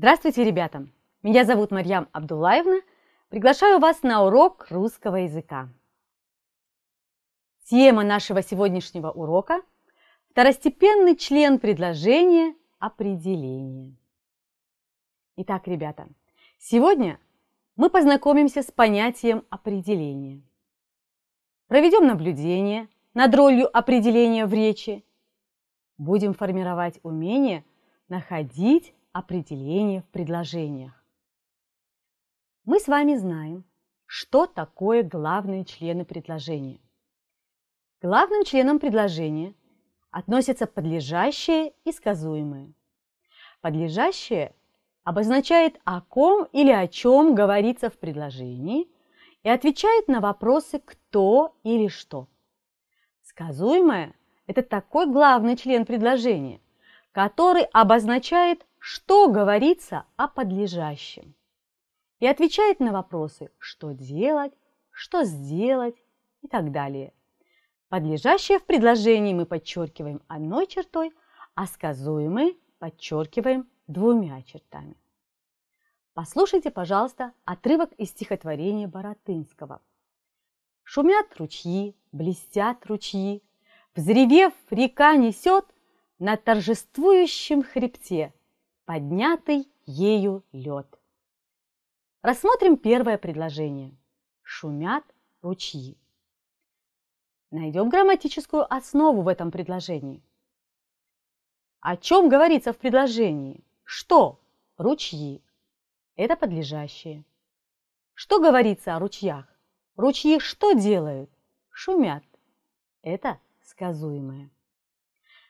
Здравствуйте, ребята! Меня зовут Марьям Абдулаевна. Приглашаю вас на урок русского языка. Тема нашего сегодняшнего урока – второстепенный член предложения определение. Итак, ребята, сегодня мы познакомимся с понятием определение, Проведем наблюдение над ролью определения в речи. Будем формировать умение находить определение в предложениях. Мы с вами знаем, что такое главные члены предложения. К главным членам предложения относятся подлежащее и сказуемое. Подлежащее обозначает о ком или о чем говорится в предложении и отвечает на вопросы «кто» или «что». Сказуемое – это такой главный член предложения, который обозначает что говорится о подлежащем. И отвечает на вопросы, что делать, что сделать и так далее. Подлежащее в предложении мы подчеркиваем одной чертой, а сказуемое подчеркиваем двумя чертами. Послушайте, пожалуйста, отрывок из стихотворения Боротынского. Шумят ручьи, блестят ручьи, Взревев, река несет на торжествующем хребте – поднятый ею лед. Рассмотрим первое предложение. Шумят ручьи. Найдем грамматическую основу в этом предложении. О чем говорится в предложении? Что? Ручьи. Это подлежащее. Что говорится о ручьях? Ручьи что делают? Шумят. Это сказуемое.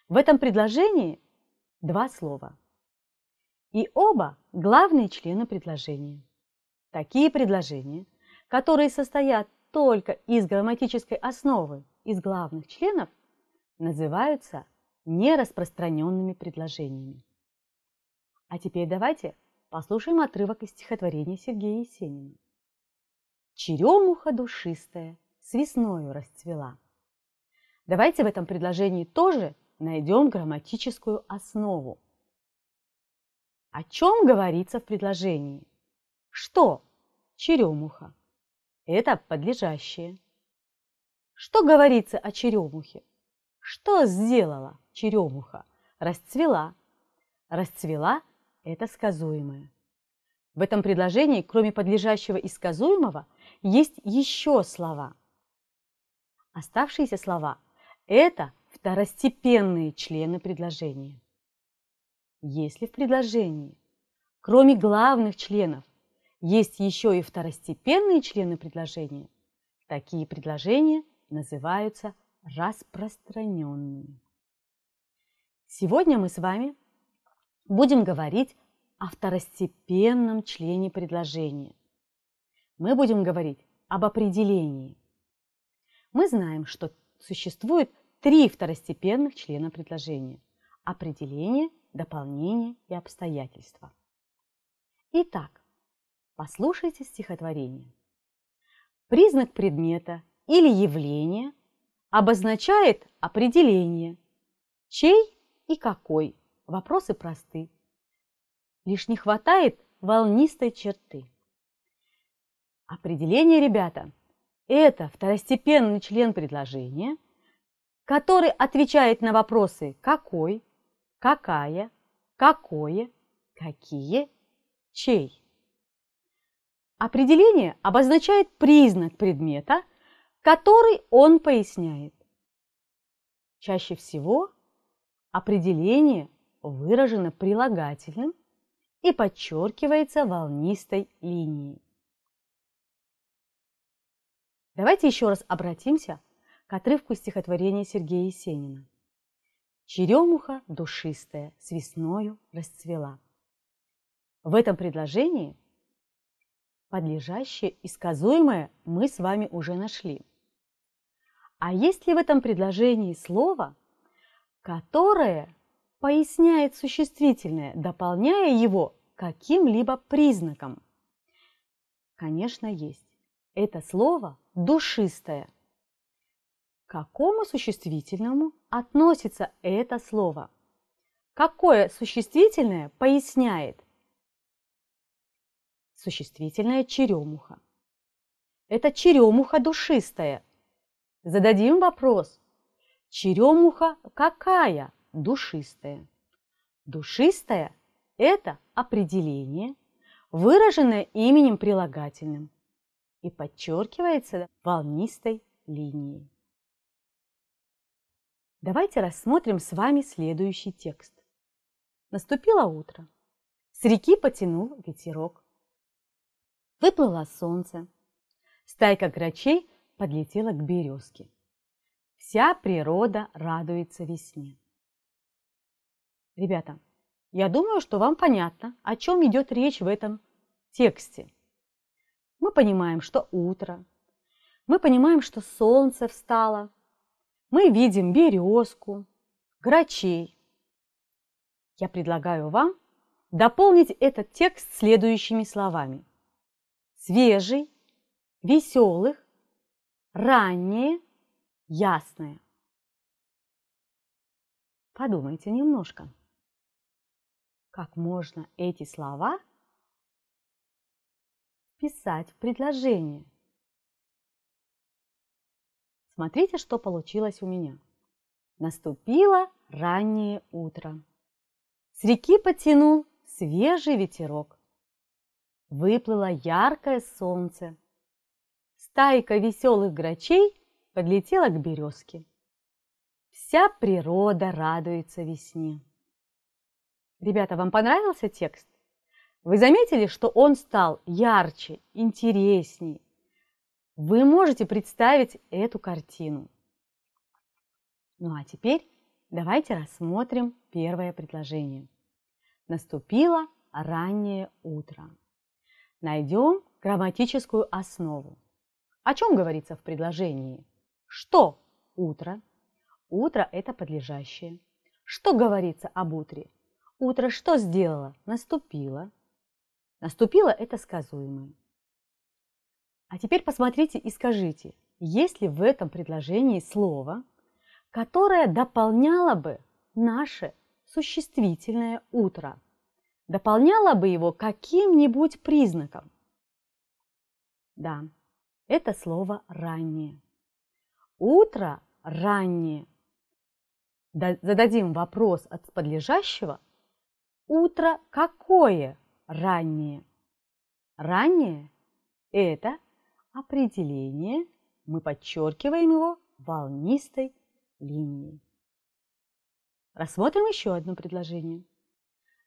В этом предложении два слова – и оба – главные члены предложения. Такие предложения, которые состоят только из грамматической основы, из главных членов, называются нераспространенными предложениями. А теперь давайте послушаем отрывок из стихотворения Сергея Есенина. «Черемуха душистая с весною расцвела». Давайте в этом предложении тоже найдем грамматическую основу – о чем говорится в предложении? Что? Черемуха. Это подлежащее. Что говорится о черемухе? Что сделала черемуха? Расцвела. Расцвела – это сказуемое. В этом предложении, кроме подлежащего и сказуемого, есть еще слова. Оставшиеся слова – это второстепенные члены предложения. Если в предложении, кроме главных членов, есть еще и второстепенные члены предложения, такие предложения называются распространенными. Сегодня мы с вами будем говорить о второстепенном члене предложения. Мы будем говорить об определении. Мы знаем, что существует три второстепенных члена предложения. Определение, дополнение и обстоятельства. Итак, послушайте стихотворение. Признак предмета или явления обозначает определение, чей и какой. Вопросы просты. Лишь не хватает волнистой черты. Определение, ребята, это второстепенный член предложения, который отвечает на вопросы «какой», какая, какое, какие, чей. Определение обозначает признак предмета, который он поясняет. Чаще всего определение выражено прилагательным и подчеркивается волнистой линией. Давайте еще раз обратимся к отрывку стихотворения Сергея Есенина. Черемуха душистая с весною расцвела. В этом предложении подлежащее и сказуемое мы с вами уже нашли. А есть ли в этом предложении слово, которое поясняет существительное, дополняя его каким-либо признаком? Конечно, есть. Это слово душистое – к какому существительному относится это слово? Какое существительное поясняет? Существительное черемуха. Это черемуха душистая. Зададим вопрос. Черемуха какая душистая? Душистая – это определение, выраженное именем прилагательным и подчеркивается волнистой линией. Давайте рассмотрим с вами следующий текст. Наступило утро. С реки потянул ветерок. Выплыло солнце. Стайка грачей подлетела к березке. Вся природа радуется весне. Ребята, я думаю, что вам понятно, о чем идет речь в этом тексте. Мы понимаем, что утро. Мы понимаем, что солнце встало – мы видим березку, грачей. Я предлагаю вам дополнить этот текст следующими словами. Свежий, веселых, раннее, ясное. Подумайте немножко, как можно эти слова писать в предложение. Смотрите, что получилось у меня. Наступило раннее утро. С реки потянул свежий ветерок. Выплыло яркое солнце. Стайка веселых грачей подлетела к березке. Вся природа радуется весне. Ребята, вам понравился текст? Вы заметили, что он стал ярче, интересней, вы можете представить эту картину. Ну а теперь давайте рассмотрим первое предложение. Наступило раннее утро. Найдем грамматическую основу. О чем говорится в предложении? Что утро? Утро – это подлежащее. Что говорится об утре? Утро что сделало? Наступило. Наступило – это сказуемое. А теперь посмотрите и скажите, есть ли в этом предложении слово, которое дополняло бы наше существительное утро, дополняло бы его каким-нибудь признаком. Да, это слово «раннее». Утро раннее. Зададим вопрос от подлежащего. Утро какое раннее? Раннее – это определение, мы подчеркиваем его волнистой линией. Рассмотрим еще одно предложение.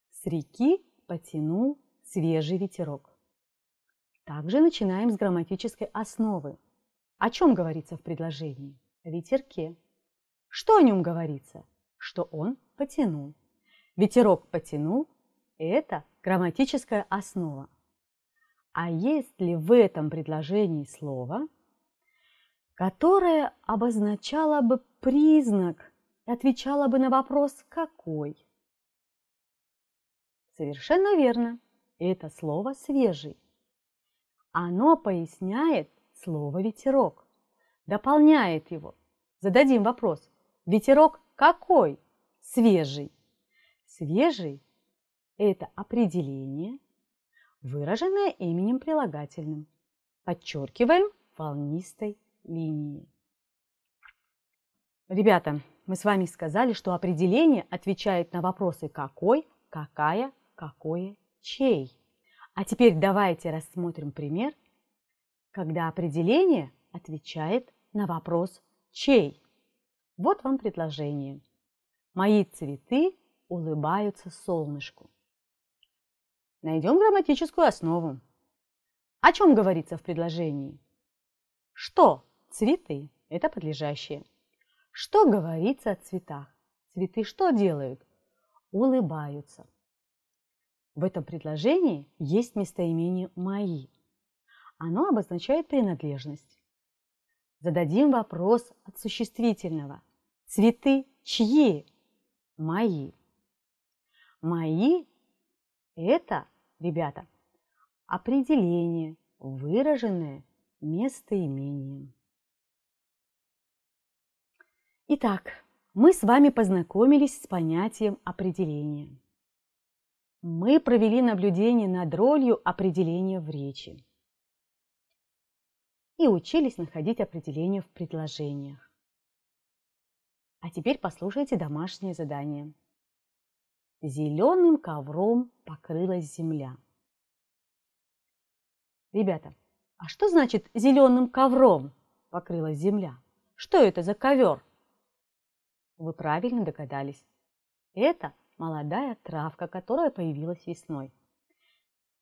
С реки потянул свежий ветерок. Также начинаем с грамматической основы. О чем говорится в предложении? О ветерке. Что о нем говорится? Что он потянул. Ветерок потянул – это грамматическая основа а есть ли в этом предложении слово, которое обозначало бы признак и отвечало бы на вопрос «какой?». Совершенно верно. Это слово «свежий». Оно поясняет слово «ветерок», дополняет его. Зададим вопрос. Ветерок какой? Свежий. Свежий – это определение – выраженное именем прилагательным. Подчеркиваем волнистой линией. Ребята, мы с вами сказали, что определение отвечает на вопросы «какой», «какая», «какое», «чей». А теперь давайте рассмотрим пример, когда определение отвечает на вопрос «чей». Вот вам предложение. Мои цветы улыбаются солнышку. Найдем грамматическую основу. О чем говорится в предложении? Что цветы – это подлежащее. Что говорится о цветах? Цветы что делают? Улыбаются. В этом предложении есть местоимение «мои». Оно обозначает принадлежность. Зададим вопрос от существительного. Цветы чьи? Мои. Мои – это ребята, определение, выраженное местоимением. Итак, мы с вами познакомились с понятием определения. Мы провели наблюдение над ролью определения в речи и учились находить определения в предложениях. А теперь послушайте домашнее задание зеленым ковром покрылась земля. Ребята, а что значит зеленым ковром покрылась земля? Что это за ковер? Вы правильно догадались. Это молодая травка, которая появилась весной.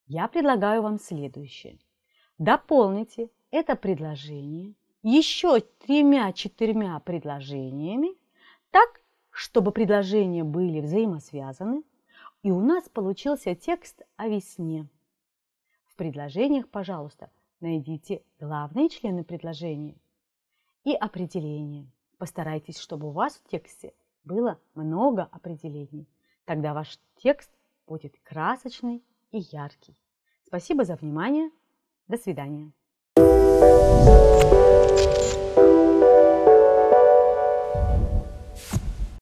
Я предлагаю вам следующее. Дополните это предложение еще тремя-четырьмя предложениями так, чтобы предложения были взаимосвязаны, и у нас получился текст о весне. В предложениях, пожалуйста, найдите главные члены предложения и определения. Постарайтесь, чтобы у вас в тексте было много определений. Тогда ваш текст будет красочный и яркий. Спасибо за внимание. До свидания.